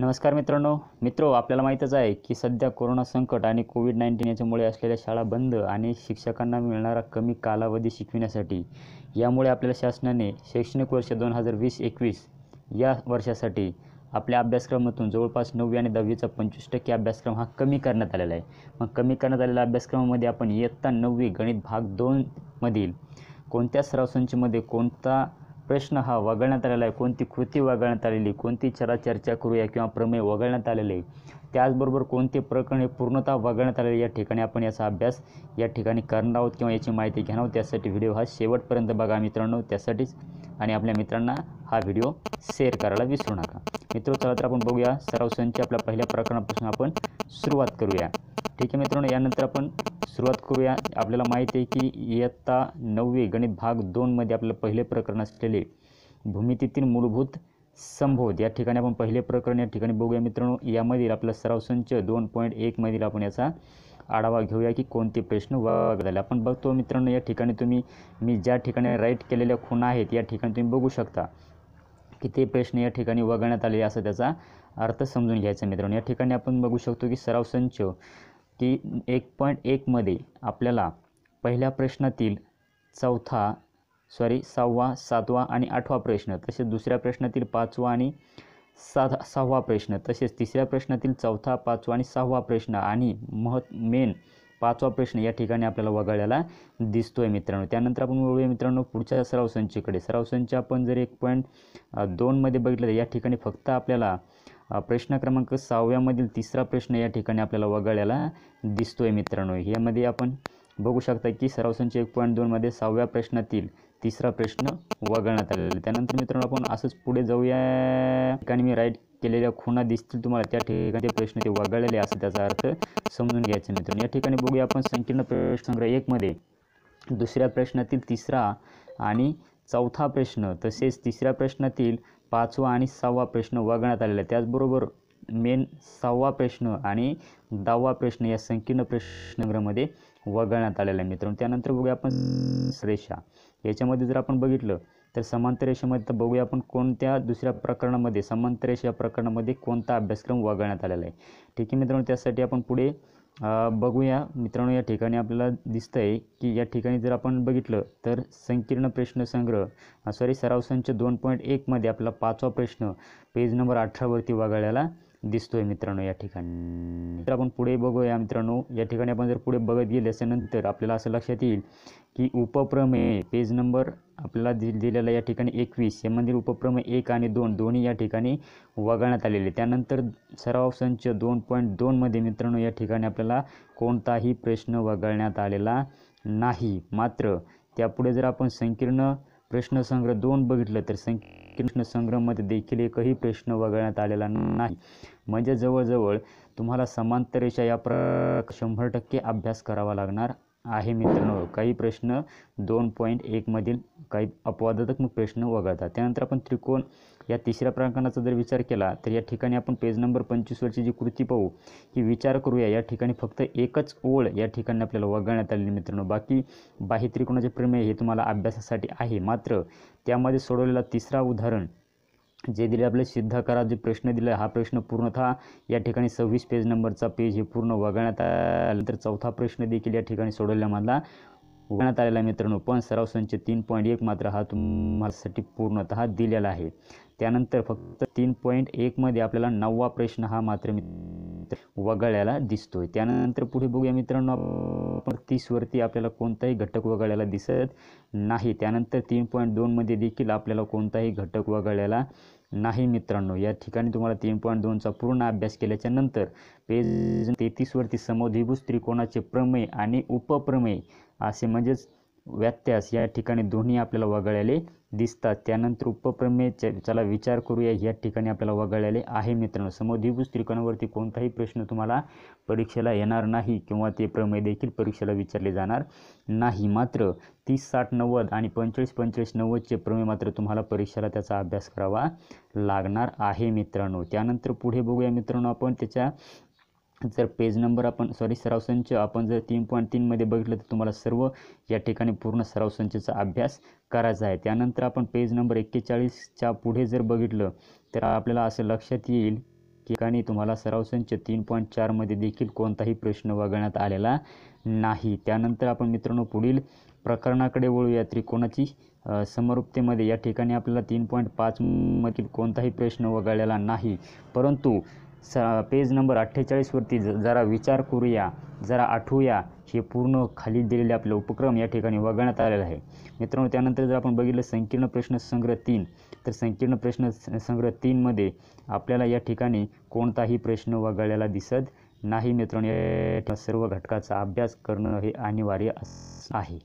नमस्कार मित्रांनो मित्रो आपल्याला माहीतच आहे की सध्या कोरोना संकट आणि कोविड नाईन्टीन याच्यामुळे असलेल्या शाळा बंद आणि शिक्षकांना मिळणारा कमी कालावधी शिकविण्यासाठी यामुळे आपल्या शासनाने शैक्षणिक वर्ष दोन हजार वीस एकवीस या वर्षासाठी आपल्या अभ्यासक्रमातून जवळपास नववी आणि दहावीचा पंचवीस टक्के अभ्यासक्रम हा कमी करण्यात आलेला आहे मग कमी करण्यात आलेल्या अभ्यासक्रमामध्ये आपण इयत्ता नववी गणित भाग दोनमधील कोणत्या सराव कोणता प्रश्न हा वगळण्यात आलेला आहे कोणती कृती वगळण्यात आलेली कोणती चरा चर्चा करूया किंवा प्रमेय वगळण्यात आलेले त्याचबरोबर कोणते प्रकरणे पूर्णतः वगळण्यात आलेले या ठिकाणी आपण याचा अभ्यास या ठिकाणी करणार आहोत किंवा याची माहिती घेणार आहोत त्यासाठी व्हिडिओ हा शेवटपर्यंत बघा मित्रांनो त्यासाठीच आणि आपल्या मित्रांना हा व्हिडिओ शेअर करायला विसरू नका मित्र चला तर आपण बघूया सराव संच आपल्या पहिल्या प्रकरणापासून आपण सुरुवात करूया ठीक आहे मित्रांनो यानंतर आपण सुरुवात करूया आपल्याला माहिती आहे की इयत्ता नववी गणित भाग दोनमध्ये आपलं पहिले प्रकरण असलेले भूमितीतील मूलभूत संबोध या ठिकाणी आपण पहिले प्रकरण या ठिकाणी बघूया मित्रांनो यामधील आपला सराव संच दोन पॉईंट एकमधील आपण याचा आढावा घेऊया की कोणते प्रश्न वगैरे झाले आपण बघतो मित्रांनो या ठिकाणी तुम्ही मी ज्या ठिकाणी राईट केलेल्या खुणा आहेत या ठिकाणी तुम्ही बघू शकता किती प्रश्न या ठिकाणी वगळण्यात आले असं त्याचा अर्थ समजून घ्यायचा मित्रांनो या ठिकाणी आपण बघू शकतो की सराव संच की एक पॉईंट एकमध्ये आपल्याला पहिल्या प्रश्नातील चौथा सॉरी सहावा सातवा आणि आठवा प्रश्न तसेच दुसऱ्या प्रश्नातील पाचवा आणि सात सहावा प्रश्न तसेच तिसऱ्या प्रश्नातील चौथा पाचवा आणि सहावा प्रश्न आणि महत् मेन पाचवा प्रश्न या ठिकाणी आपल्याला वगळलेला दिसतोय मित्रांनो त्यानंतर आपण वळूया मित्रांनो पुढच्या सराव संचीकडे सराव संच आपण जर एक पॉईंट दोनमध्ये बघितलं तर या ठिकाणी फक्त आपल्याला प्रश्न क्रमांक सहाव्यामधील तिसरा प्रश्न या ठिकाणी आपल्याला वगळलेला दिसतोय मित्रांनो यामध्ये आपण बघू शकता की सराव संच एक पॉईंट दोनमध्ये सहाव्या प्रश्नातील तिसरा प्रश्न वगळण्यात आलेला त्यानंतर मित्रांनो आपण असंच पुढे जाऊया ठिकाणी मी राईट केलेल्या खुणा दिसतील तुम्हाला त्या ठिकाणी प्रश्न ते वगळलेले असं त्याचा अर्थ समजून घ्यायचा मित्रांनो या ठिकाणी बघूया आपण संकीर्ण प्रश्नसंग्रह एकमध्ये दुसऱ्या प्रश्नातील तिसरा आणि चौथा प्रश्न तसेच तिसऱ्या प्रश्नातील पाचवा आणि सहावा प्रश्न वगळण्यात आलेला त्याचबरोबर मेन सहावा प्रश्न आणि दहावा प्रश्न या संकीर्ण प्रश्नग्रहामध्ये वगळण्यात आलेला आहे मित्रांनो त्यानंतर बघूया आपण श्रेषा याच्यामध्ये जर आपण बघितलं तर समांतर रेषेमध्ये तर बघूया आपण कोणत्या दुसऱ्या प्रकरणामध्ये समांतर या प्रकरणामध्ये कोणता अभ्यासक्रम वगळण्यात आलेला आहे ठीक आहे मित्रांनो त्यासाठी आपण पुढे बघूया मित्रांनो या ठिकाणी आपल्याला दिसतं आहे की या ठिकाणी जर आपण बघितलं तर संकीर्ण संग्रह सॉरी सराव संच दोन पॉईंट एकमध्ये आपला पाचवा प्रश्न पेज नंबर अठरावरती दिसतो दिसतोय मित्रांनो या ठिकाणी तर आपण पुढे बघूया मित्रांनो या ठिकाणी आपण जर पुढे बघत गेले त्यानंतर आपल्याला असं लक्षात येईल की उपप्रमेय पेज नंबर आपल्याला दि दिलेला या ठिकाणी एकवीस मंदिर उपप्रमेय एक आणि दोन दोन्ही या ठिकाणी वगळण्यात आलेले त्यानंतर सराव संच दोन पॉईंट दोनमध्ये मित्रांनो या ठिकाणी आपल्याला कोणताही प्रश्न वगळण्यात आलेला नाही मात्र त्यापुढे जर आपण संकीर्ण प्रश्नसंग्रह दोन बघितलं तर संकीर्ण संग्रहमध्ये देखील एकही प्रश्न वगळण्यात आलेला नाही म्हणजे जवळजवळ तुम्हाला समांतर या प्र शंभर टक्के अभ्यास करावा लागणार आहे मित्रांनो काही प्रश्न दोन पॉईंट एकमधील काही अपवादात्मक प्रश्न वगळतात त्यानंतर आपण त्रिकोण या तिसऱ्या प्रकरणाचा जर विचार केला तर या ठिकाणी आपण पेज नंबर पंचवीसवरची जी कृती पाहू ही विचार करूया या ठिकाणी फक्त एकच ओळ या ठिकाणी आपल्याला वगळण्यात आलेली मित्रांनो बाकी बाह्य त्रिकोणाचे प्रमेय हे तुम्हाला अभ्यासासाठी आहे मात्र त्यामध्ये सोडवलेला तिसरा उदाहरण जे दिले आपले सिद्ध करा जे प्रश्न दिला हा प्रश्न पूर्णतः या ठिकाणी सव्वीस पेज नंबरचा पेज हे पूर्ण वगळण्यात आला तर चौथा प्रश्न देखील या ठिकाणी सोडवल्यामधला वगळण्यात आलेला मित्रांनो पण सराव संच तीन पॉईंट एक मात्र हा तुम्हासाठी पूर्णतः दिलेला आहे त्यानंतर फक्त तीन पॉईंट एकमध्ये आपल्याला नववा प्रश्न हा मात्र मित्र वगळायला दिसतोय त्यानंतर पुढे बघूया मित्रांनो तीस तीसवरती आपल्याला कोणताही घटक वगळायला दिसत नाही त्यानंतर तीन पॉईंट दोनमध्ये देखील आपल्याला कोणताही घटक वगळायला नाही मित्रांनो या ठिकाणी तुम्हाला तीन पॉईंट दोनचा पूर्ण अभ्यास केल्याच्या नंतर पेज तेहतीसवरती समद्विभुज त्रिकोणाचे प्रमेय आणि उपप्रमेय असे म्हणजेच व्यत्यास या ठिकाणी दोन्ही आपल्याला वगळलेले दिसतात त्यानंतर उपप्रमेय चला विचार करूया या ठिकाणी आपल्याला वगळलेले आहे मित्रांनो समोर त्रिकोणावरती कोणताही प्रश्न तुम्हाला परीक्षेला येणार नाही किंवा ते प्रमेय देखील परीक्षेला विचारले जाणार नाही मात्र तीस साठ नव्वद आणि पंचेचाळीस पंचेचाळीस नव्वदचे प्रमेय मात्र तुम्हाला परीक्षेला त्याचा अभ्यास करावा लागणार आहे मित्रांनो त्यानंतर पुढे बघूया मित्रांनो आपण त्याच्या जर पेज नंबर आपण सॉरी सराव संच आपण जर तीन पॉईंट तीनमध्ये बघितलं तर तुम्हाला सर्व या ठिकाणी पूर्ण सराव अभ्यास करायचा आहे त्यानंतर आपण पेज नंबर एक्केचाळीसच्या पुढे जर बघितलं तर आपल्याला असं लक्षात येईल ठिकाणी तुम्हाला सराव संच तीन पॉईंट चारमध्ये देखील कोणताही प्रश्न वगळण्यात आलेला नाही त्यानंतर आपण मित्रांनो पुढील प्रकरणाकडे वळूया त्रिकोणाची समरूपतेमध्ये या ठिकाणी आपल्याला तीन पॉईंट पाचमधील कोणताही प्रश्न वगळलेला नाही परंतु स पेज नंबर अठ्ठेचाळीसवरती ज जरा विचार करूया जरा आठवूया हे पूर्ण खाली दिलेले आपले उपक्रम या ठिकाणी वगळण्यात आलेला आहे मित्रांनो त्यानंतर जर आपण बघितलं संकीर्ण प्रश्न संग्रह तीन तर संकीर्ण प्रश्न संग्रह तीनमध्ये आपल्याला या ठिकाणी कोणताही प्रश्न वगळलेला दिसत नाही मित्रांनो सर्व घटकाचा अभ्यास करणं हे अनिवार्य आहे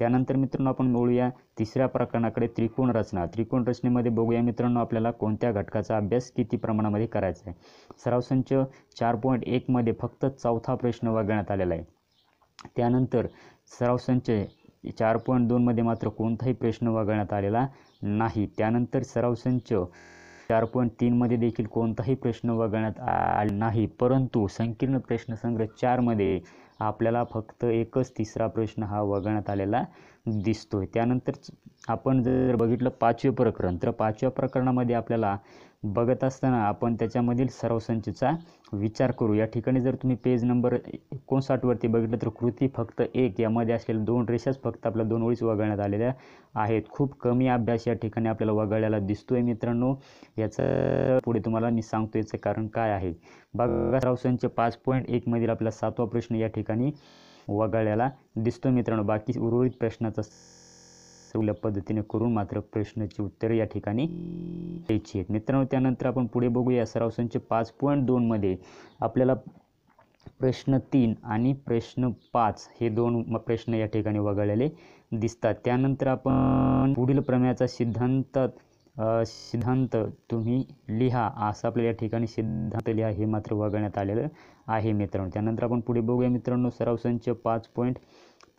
त्यानंतर मित्रांनो आपण बोलूया तिसऱ्या प्रकरणाकडे त्रिकोण रचना त्रिकोण रचनेमध्ये बघूया मित्रांनो आपल्याला कोणत्या घटकाचा अभ्यास किती प्रमाणामध्ये करायचा आहे सराव संच चार पॉईंट एकमध्ये फक्त चौथा प्रश्न वगळण्यात आलेला आहे त्यानंतर सराव संच चार पॉईंट दोनमध्ये मात्र कोणताही प्रश्न वगळण्यात आलेला नाही त्यानंतर सराव संच चार पॉईंट तीनमध्ये देखील कोणताही प्रश्न वगळण्यात आला नाही परंतु संकीर्ण प्रश्नसंग्रह चारमध्ये आपल्याला फक्त एकच तिसरा प्रश्न हा वगळण्यात आलेला दिसतो आहे त्यानंतर आपण जर बघितलं पाचवे प्रकरण तर पाचव्या प्रकरणामध्ये आपल्याला बघत असताना आपण त्याच्यामधील सर्वसंचचा विचार करू या ठिकाणी जर तुम्ही पेज नंबर एकोणसाठवरती बघितलं तर कृती फक्त एक यामध्ये असलेल्या दोन रेषाच फक्त आपल्या दोन ओळीच वगळण्यात आलेल्या आहेत खूप कमी अभ्यास या ठिकाणी आपल्याला वगळायला दिसतो आहे मित्रांनो याचं पुढे तुम्हाला मी सांगतो याचं कारण काय आहे बघा सर्वसंच पाच पॉईंट एकमधील आपला सातवा प्रश्न या ठिकाणी वगळलेला दिसतो मित्रांनो बाकी उर्वरित प्रश्नाचा सगळ्या पद्धतीने करून मात्र प्रश्नाची उत्तरे या ठिकाणी द्यायची आहेत मित्रांनो त्यानंतर आपण पुढे बघूया सराव संच पाच पॉईंट दोनमध्ये आपल्याला प्रश्न तीन आणि प्रश्न पाच हे दोन प्रश्न या ठिकाणी वगळलेले दिसतात त्यानंतर आपण पुढील प्रमेयाचा सिद्धांत सिद्धांत तुम्ही लिहा असं आपल्या या ठिकाणी सिद्धांत लिहा हे मात्र वगळण्यात आलेलं आहे मित्रांनो त्यानंतर आपण पुढे बघूया मित्रांनो सराव संच पाच पॉईंट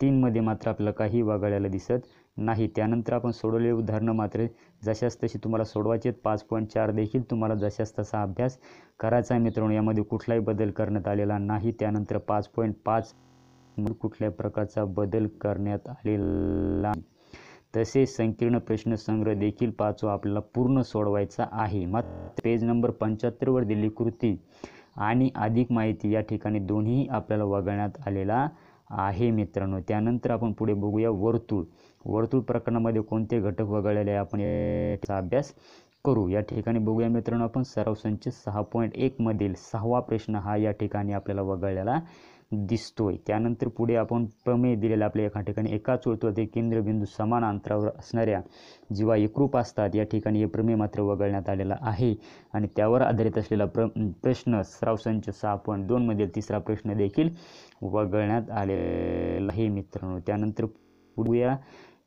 तीनमध्ये मात्र आपलं काही वगळायला दिसत नाही त्यानंतर आपण सोडवले उदाहरणं मात्र जशाच तशी तुम्हाला सोडवायची आहेत पाच पॉईंट चार देखील तुम्हाला जशाच तसा अभ्यास करायचा आहे मित्रांनो यामध्ये कुठलाही बदल करण्यात आलेला नाही त्यानंतर पाच पॉईंट पाच कुठल्याही प्रकारचा बदल करण्यात आलेला तसेच संकीर्ण प्रश्नसंग्रह देखील पाचवा आपल्याला पूर्ण सोडवायचा आहे मात्र पेज नंबर पंच्याहत्तरवर दिली कृती आणि अधिक माहिती या ठिकाणी दोन्ही आपल्याला वगळण्यात आलेला आहे मित्रांनो त्यानंतर आपण पुढे बघूया वर्तुळ वर्तुळ प्रकरणामध्ये कोणते घटक वगळलेले आपण याचा अभ्यास करू या ठिकाणी बघूया मित्रांनो आपण सराव संच सहा पॉईंट एकमधील सहावा प्रश्न हा या ठिकाणी आपल्याला वगळलेला दिसतोय त्यानंतर पुढे आपण प्रमेय दिलेला आपल्या एका ठिकाणी एकाच ते केंद्रबिंदू समान अंतरावर असणाऱ्या जीवा एकरूप असतात या ठिकाणी हे प्रमेय मात्र वगळण्यात आलेला आहे आणि त्यावर आधारित असलेला प्र प्रश्न संच सहा पॉईंट दोनमधील तिसरा प्रश्न देखील वगळण्यात आलेला आहे मित्रांनो त्यानंतर पुढूया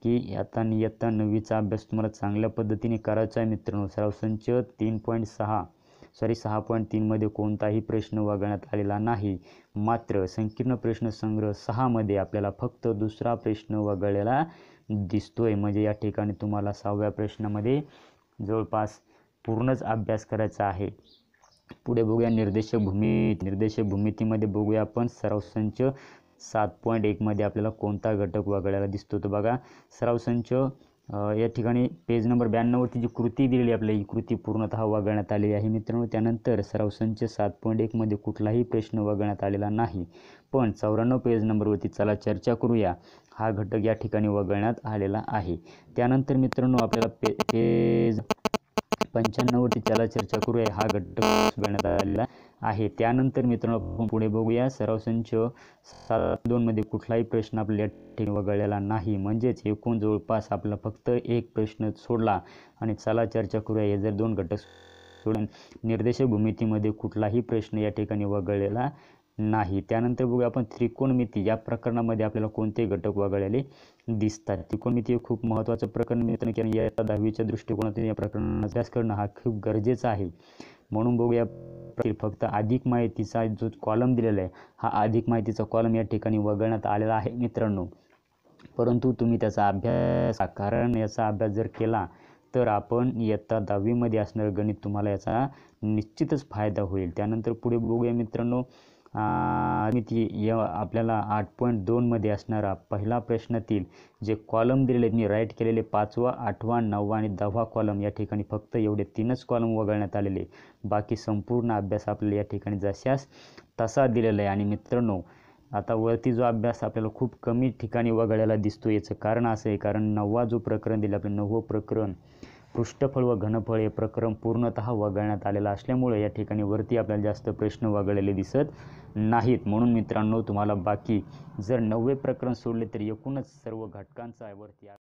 की आता नियत्ता नववीचा अभ्यास तुम्हाला चांगल्या पद्धतीने करायचा आहे मित्रांनो सराव संच तीन पॉईंट सहा सॉरी सहा पॉईंट तीनमध्ये कोणताही प्रश्न वगळण्यात आलेला नाही मात्र संकीर्ण प्रश्न संग्रह सहामध्ये आपल्याला फक्त दुसरा प्रश्न वगळलेला दिसतोय म्हणजे या ठिकाणी तुम्हाला सहाव्या प्रश्नामध्ये जवळपास पूर्णच अभ्यास करायचा आहे पुढे बघूया निर्देशक भूमी निर्देशक भूमितीमध्ये बघूया आपण सराव संच सात पॉईंट एकमध्ये आपल्याला कोणता घटक वगळायला दिसतो तो बघा सराव संच या ठिकाणी पेज नंबर ब्याण्णववरती जी कृती दिलेली आपल्याला ही कृती पूर्णतः वगळण्यात आलेली आहे मित्रांनो त्यानंतर सराव संच सात पॉईंट एकमध्ये कुठलाही प्रश्न वगळण्यात आलेला नाही पण चौऱ्याण्णव पेज नंबरवरती चला चर्चा करूया हा घटक या ठिकाणी वगळण्यात आलेला आहे त्यानंतर मित्रांनो आपल्याला पे पेज पंच्याण्णववरती चला चर्चा करूया हा घटक वगळण्यात आलेला आहे त्यानंतर मित्रांनो आपण पुढे बघूया सराव संच सात मध्ये कुठलाही प्रश्न आपल्या ठिकाणी वगळलेला नाही म्हणजेच एकूण जवळपास आपला फक्त एक प्रश्न सोडला आणि चला चर्चा करूया हे जर दोन घटक सोडून निर्देशक भूमितीमध्ये कुठलाही प्रश्न या ठिकाणी वगळलेला नाही त्यानंतर बघूया आपण त्रिकोणमिती या प्रकरणामध्ये आपल्याला कोणते घटक वगळलेले दिसतात त्रिकोणमिती हे खूप महत्त्वाचं प्रकरण मित्र कारण या दहावीच्या दृष्टिकोनातून या प्रकरणाचा अभ्यास करणं हा खूप गरजेचा आहे म्हणून बघूया फक्त अधिक माहितीचा जो कॉलम दिलेला आहे हा अधिक माहितीचा कॉलम या ठिकाणी वगळण्यात आलेला आहे मित्रांनो परंतु तुम्ही त्याचा अभ्यास कारण याचा अभ्यास जर केला तर आपण इयत्ता दहावीमध्ये असणारं गणित तुम्हाला याचा निश्चितच फायदा होईल त्यानंतर पुढे बघूया मित्रांनो मिती या आपल्याला आठ पॉईंट दोनमध्ये असणारा पहिला प्रश्नातील जे कॉलम दिलेले मी राईट केलेले पाचवा आठवा नववा आणि दहावा कॉलम या ठिकाणी फक्त एवढे तीनच कॉलम वगळण्यात आलेले बाकी संपूर्ण अभ्यास आपल्याला या ठिकाणी जशास तसा दिलेला आहे आणि मित्रांनो आता वरती जो अभ्यास आपल्याला खूप कमी ठिकाणी वगळायला दिसतो याचं कारण असं आहे कारण नववा जो प्रकरण दिला आपलं नववं प्रकरण पृष्ठफळ व घनफळ हे प्रकरण पूर्णतः वगळण्यात आलेलं असल्यामुळे या ठिकाणी वरती आपल्याला जास्त प्रश्न वगळलेले दिसत नाहीत म्हणून मित्रांनो तुम्हाला बाकी जर नववे प्रकरण सोडले तर एकूणच सर्व घटकांचा वरती